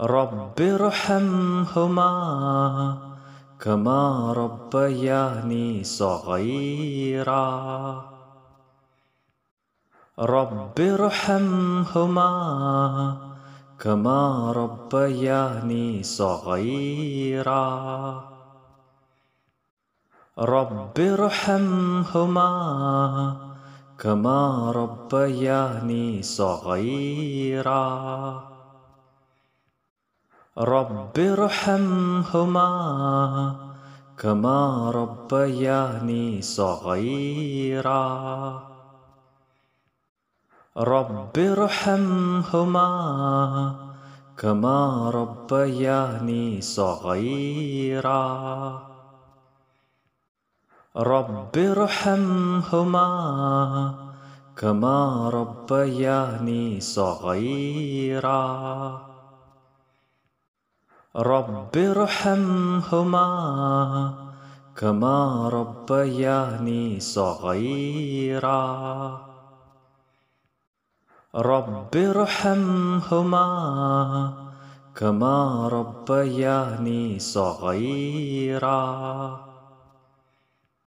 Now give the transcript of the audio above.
رب ارحمهما كما ربياني صغيرا رب ارحمهما كما ربياني صغيرا رب ارحمهما كما ربياني صغيرا رب ارحمهما كما ربياني صغيرا رب ارحمهما كما ربياني صغيرا رب ارحمهما كما ربياني صغيرا رب ارحمهما كما ربياني صغيرا رب ارحمهما كما ربياني صغيرا